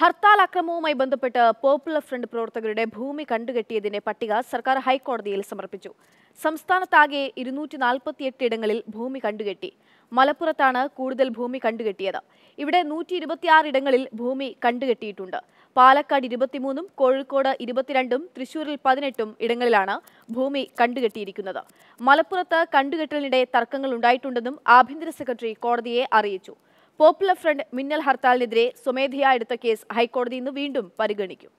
ഹർത്താൽ അക്രമവുമായി ബന്ധപ്പെട്ട് popular front പ്രവർത്തകരുടെ ഭൂമി കണ്ടുകെട്ടിയതിന്റെ പട്ടിക സർക്കാർ ഹൈക്കോടതിയിൽ സമർപ്പിച്ചു സംസ്ഥാനത്താകെ ഇരുന്നൂറ്റി നാൽപ്പത്തിയെട്ട് ഇടങ്ങളിൽ ഭൂമി കണ്ടുകെട്ടി മലപ്പുറത്താണ് കൂടുതൽ ഭൂമി കണ്ടുകെട്ടിയത് ഇവിടെ നൂറ്റി ഇരുപത്തിയാറ് ഇടങ്ങളിൽ ഭൂമി കണ്ടുകെട്ടിയിട്ടുണ്ട് പാലക്കാട് ഇരുപത്തിമൂന്നും കോഴിക്കോട് ഇരുപത്തിരണ്ടും തൃശൂരിൽ പതിനെട്ടും ഇടങ്ങളിലാണ് ഭൂമി കണ്ടുകെട്ടിയിരിക്കുന്നത് മലപ്പുറത്ത് കണ്ടുകെട്ടലിനിടെ തർക്കങ്ങൾ ഉണ്ടായിട്ടുണ്ടെന്നും ആഭ്യന്തര സെക്രട്ടറി കോടതിയെ അറിയിച്ചു പോപ്പുലർ ഫ്രണ്ട് മിന്നൽ ഹർത്താലിനെതിരെ സ്വമേധയാ എടുത്ത കേസ് ഹൈക്കോടതി ഇന്ന് വീണ്ടും പരിഗണിക്കും